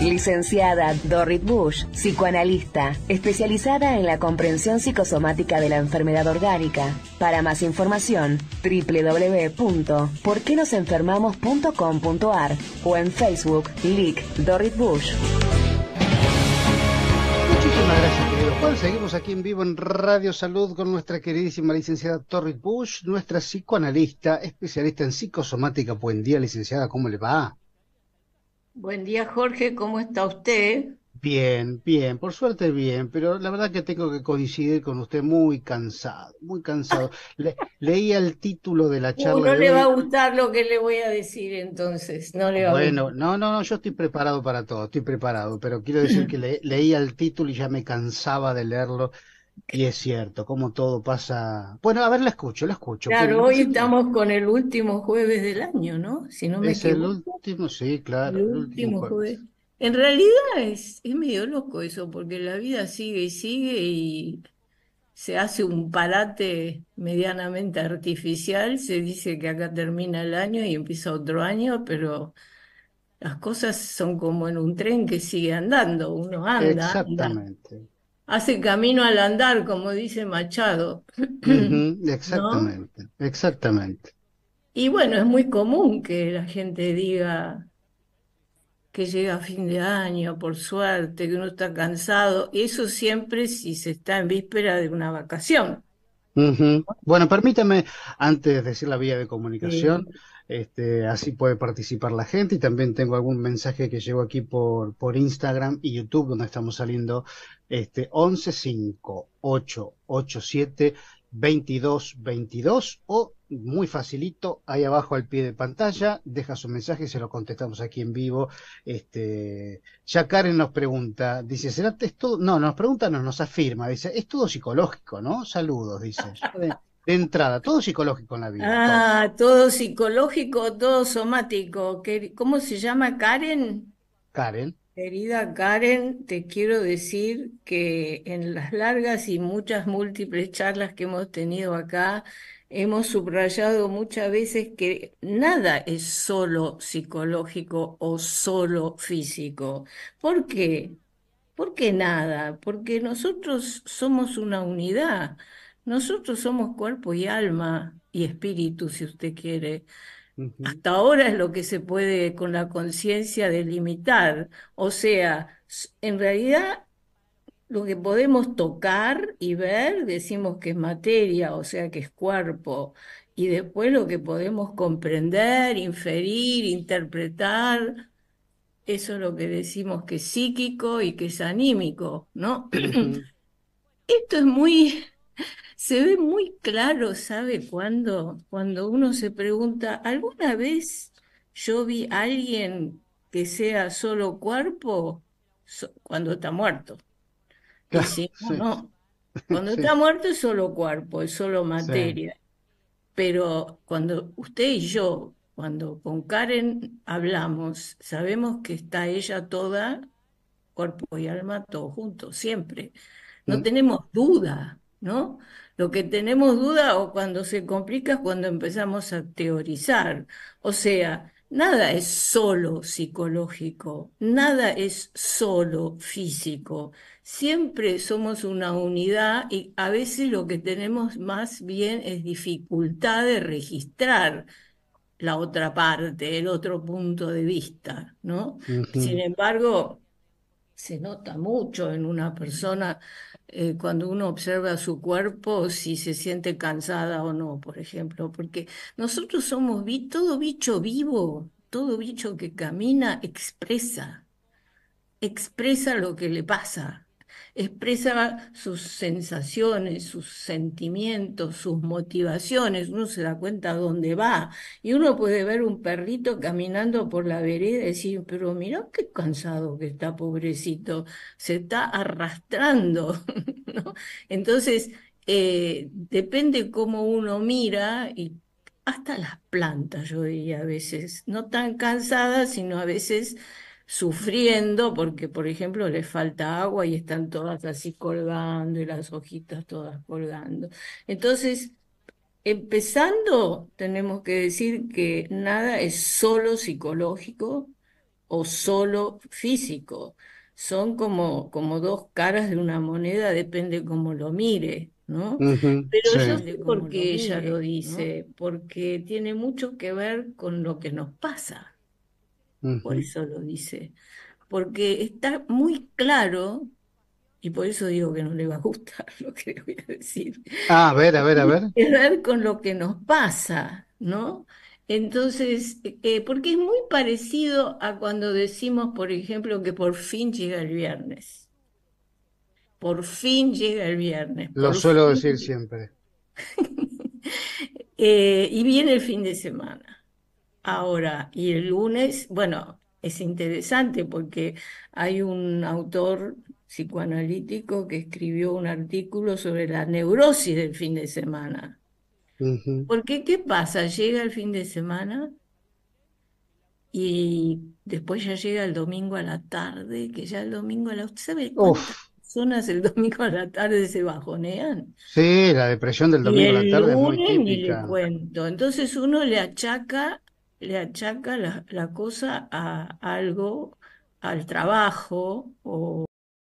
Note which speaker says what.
Speaker 1: Licenciada Dorrit Bush, psicoanalista, especializada en la comprensión psicosomática de la enfermedad orgánica. Para más información, www.porquenosenfermamos.com.ar o en Facebook, LIC Dorrit Bush.
Speaker 2: Muchísimas gracias, querido Seguimos aquí en vivo en Radio Salud con nuestra queridísima licenciada Dorrit Bush, nuestra psicoanalista, especialista en psicosomática. Buen día, licenciada, ¿cómo le va?
Speaker 1: Buen día, Jorge, ¿cómo está usted?
Speaker 2: Bien, bien, por suerte bien, pero la verdad que tengo que coincidir con usted muy cansado, muy cansado. leía el título de la charla. Uh, no, no le va a
Speaker 1: gustar lo que le voy a decir entonces, no le va a gustar. no,
Speaker 2: no, no, yo estoy preparado para todo, estoy preparado, pero quiero decir que leía el título y ya me cansaba de leerlo y es cierto, como todo pasa. Bueno, a ver, la escucho, la escucho. Claro, hoy estamos
Speaker 1: con el último jueves del año, ¿no? Si no me es el
Speaker 2: último, sí, claro. El último,
Speaker 1: jueves. En realidad es, es medio loco eso, porque la vida sigue y sigue y se hace un parate medianamente artificial, se dice que acá termina el año y empieza otro año, pero las cosas son como en un tren que sigue andando, uno anda. Exactamente hace camino al andar, como dice Machado.
Speaker 2: exactamente, exactamente.
Speaker 1: Y bueno, es muy común que la gente diga que llega a fin de año, por suerte, que uno está cansado, y eso siempre si se está en víspera de una vacación.
Speaker 2: Bueno, permítame, antes de decir la vía de comunicación, este, así puede participar la gente y también tengo algún mensaje que llegó aquí por, por Instagram y YouTube donde estamos saliendo este 22 22 o muy facilito, ahí abajo al pie de pantalla, deja su mensaje se lo contestamos aquí en vivo. Este, ya Karen nos pregunta, dice, ¿será esto? No, nos pregunta, no, nos afirma, dice, es todo psicológico, ¿no? Saludos, dice de entrada, todo psicológico en la vida.
Speaker 1: Ah, todo, psicológico, todo somático. ¿Cómo se llama Karen? Karen. Querida Karen, te quiero decir que en las largas y muchas múltiples charlas que hemos tenido acá, hemos subrayado muchas veces que nada es solo psicológico o solo físico. ¿Por qué? ¿Por qué nada? Porque nosotros somos una unidad. Nosotros somos cuerpo y alma y espíritu, si usted quiere. Hasta ahora es lo que se puede con la conciencia delimitar. O sea, en realidad lo que podemos tocar y ver, decimos que es materia, o sea que es cuerpo, y después lo que podemos comprender, inferir, interpretar, eso es lo que decimos que es psíquico y que es anímico, ¿no? Esto es muy se ve muy claro, ¿sabe Cuando uno se pregunta, ¿alguna vez yo vi a alguien que sea solo cuerpo? cuando está muerto. no, Cuando está muerto es solo cuerpo, es solo materia. Pero cuando usted y yo, cuando con Karen hablamos, sabemos que está ella toda, cuerpo y alma, todos juntos, siempre. No mm. tenemos duda ¿no? Lo que tenemos duda o cuando se complica es cuando empezamos a teorizar. O sea, nada es solo psicológico, nada es solo físico. Siempre somos una unidad y a veces lo que tenemos más bien es dificultad de registrar la otra parte, el otro punto de vista, ¿no? Sin embargo, se nota mucho en una persona eh, cuando uno observa su cuerpo si se siente cansada o no, por ejemplo, porque nosotros somos todo bicho vivo, todo bicho que camina expresa, expresa lo que le pasa expresa sus sensaciones, sus sentimientos, sus motivaciones, uno se da cuenta dónde va y uno puede ver un perrito caminando por la vereda y decir, pero mira qué cansado que está, pobrecito, se está arrastrando. ¿no? Entonces, eh, depende cómo uno mira y hasta las plantas, yo diría a veces, no tan cansadas, sino a veces sufriendo porque, por ejemplo, les falta agua y están todas así colgando y las hojitas todas colgando. Entonces, empezando, tenemos que decir que nada es solo psicológico o solo físico. Son como, como dos caras de una moneda, depende cómo lo mire. ¿no? Pero yo sé por qué ella lo dice, porque tiene mucho que ver con lo que nos pasa por eso lo dice, porque está muy claro, y por eso digo que no le va a gustar lo que le voy a decir.
Speaker 2: Ah, a ver, a ver, a ver.
Speaker 1: Es ver con lo que nos pasa, ¿no? Entonces, eh, eh, porque es muy parecido a cuando decimos, por ejemplo, que por fin llega el viernes. Por fin llega el viernes. Lo suelo
Speaker 2: decir siempre.
Speaker 1: Eh, y viene el fin de semana. Ahora, y el lunes, bueno, es interesante porque hay un autor psicoanalítico que escribió un artículo sobre la neurosis del fin de semana. ¿Por qué Porque, ¿qué pasa? Llega el fin de semana y después ya llega el domingo a la tarde, que ya el domingo a la... ¿Sabe personas el domingo a la tarde se bajonean?
Speaker 2: Sí, la depresión del domingo a la tarde muy típica. Ni le
Speaker 1: cuento. Entonces uno le achaca le achaca la, la cosa a algo, al trabajo o